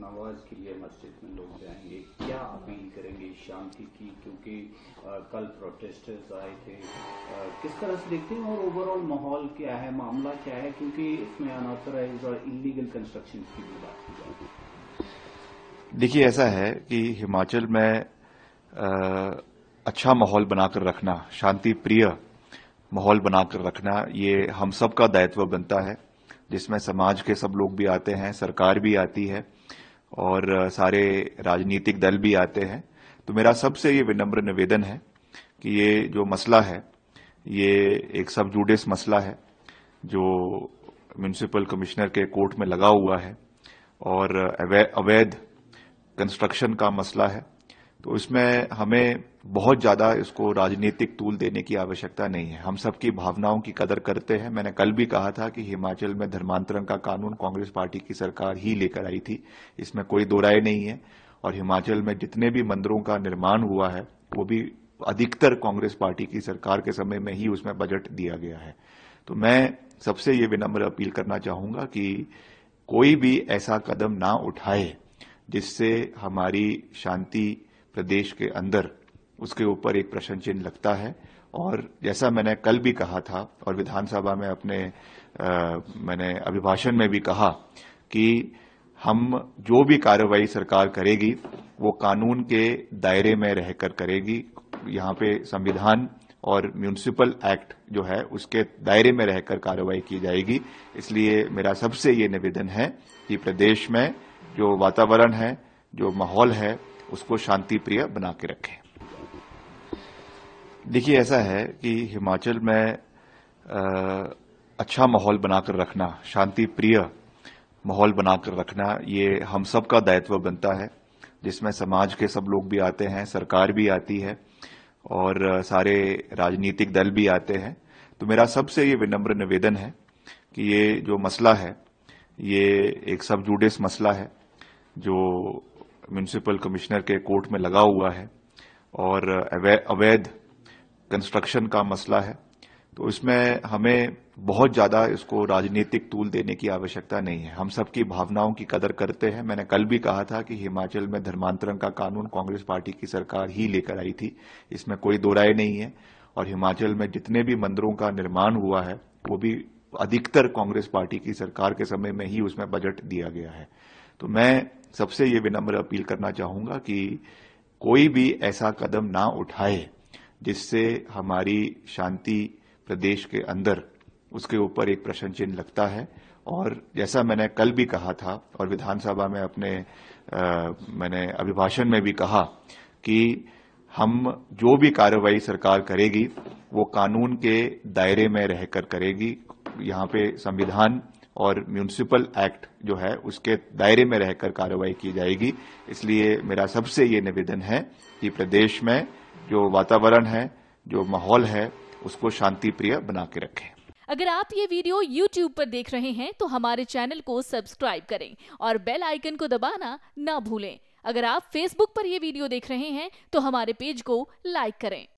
नमाज के लिए मस्जिद में लोग जाएंगे क्या अपील करेंगे शांति की क्योंकि कल प्रोटेस्टर्स आए थे आ, किस तरह से देखते हैं और ओवरऑल माहौल क्या है मामला क्या है क्योंकि इसमें अनऑथराइज और इलीगल कंस्ट्रक्शन की भी बात की जाएगी देखिए ऐसा है कि हिमाचल में आ, अच्छा माहौल बनाकर रखना शांति प्रिय माहौल बनाकर रखना ये हम सब का दायित्व बनता है जिसमें समाज के सब लोग भी आते हैं सरकार भी आती है और सारे राजनीतिक दल भी आते हैं तो मेरा सबसे ये विनम्र निवेदन है कि ये जो मसला है ये एक सब जुडिस मसला है जो म्यूनिसिपल कमिश्नर के कोर्ट में लगा हुआ है और अवैध कंस्ट्रक्शन का मसला है तो इसमें हमें बहुत ज्यादा इसको राजनीतिक तूल देने की आवश्यकता नहीं है हम सबकी भावनाओं की कदर करते हैं मैंने कल भी कहा था कि हिमाचल में धर्मांतरण का कानून कांग्रेस पार्टी की सरकार ही लेकर आई थी इसमें कोई दो राय नहीं है और हिमाचल में जितने भी मंदिरों का निर्माण हुआ है वो भी अधिकतर कांग्रेस पार्टी की सरकार के समय में ही उसमें बजट दिया गया है तो मैं सबसे ये विनम्र अपील करना चाहूंगा कि कोई भी ऐसा कदम ना उठाए जिससे हमारी शांति प्रदेश के अंदर उसके ऊपर एक प्रश्न चिन्ह लगता है और जैसा मैंने कल भी कहा था और विधानसभा में अपने आ, मैंने अभिभाषण में भी कहा कि हम जो भी कार्रवाई सरकार करेगी वो कानून के दायरे में रहकर करेगी यहां पे संविधान और म्यूनिसिपल एक्ट जो है उसके दायरे में रहकर कार्रवाई की जाएगी इसलिए मेरा सबसे ये निवेदन है कि प्रदेश में जो वातावरण है जो माहौल है उसको शांति प्रिय बना के रखें देखिए ऐसा है कि हिमाचल में आ, अच्छा माहौल बनाकर रखना शांति प्रिय माहौल बनाकर रखना ये हम सब का दायित्व बनता है जिसमें समाज के सब लोग भी आते हैं सरकार भी आती है और सारे राजनीतिक दल भी आते हैं तो मेरा सबसे ये विनम्र निवेदन है कि ये जो मसला है ये एक सब जुडेस मसला है जो म्यूनिसिपल कमिश्नर के कोर्ट में लगा हुआ है और अवैध कंस्ट्रक्शन का मसला है तो इसमें हमें बहुत ज़्यादा इसको राजनीतिक तूल देने की आवश्यकता नहीं है हम सबकी भावनाओं की कदर करते हैं मैंने कल भी कहा था कि हिमाचल में धर्मांतरण का कानून कांग्रेस पार्टी की सरकार ही लेकर आई थी इसमें कोई दो राय नहीं है और हिमाचल में जितने भी मंदिरों का निर्माण हुआ है वो भी अधिकतर कांग्रेस पार्टी की सरकार के समय में ही उसमें बजट दिया गया है तो मैं सबसे ये विनम्र अपील करना चाहूंगा कि कोई भी ऐसा कदम ना उठाए जिससे हमारी शांति प्रदेश के अंदर उसके ऊपर एक प्रश्न चिन्ह लगता है और जैसा मैंने कल भी कहा था और विधानसभा में अपने आ, मैंने अभिभाषण में भी कहा कि हम जो भी कार्रवाई सरकार करेगी वो कानून के दायरे में रहकर करेगी यहां पे संविधान और म्यूनिसिपल एक्ट जो है उसके दायरे में रहकर कार्रवाई की जाएगी इसलिए मेरा सबसे ये निवेदन है कि प्रदेश में जो वातावरण है जो माहौल है उसको शांति प्रिय बना के रखें अगर आप ये वीडियो YouTube पर देख रहे हैं तो हमारे चैनल को सब्सक्राइब करें और बेल आइकन को दबाना ना भूलें अगर आप Facebook पर यह वीडियो देख रहे हैं तो हमारे पेज को लाइक करें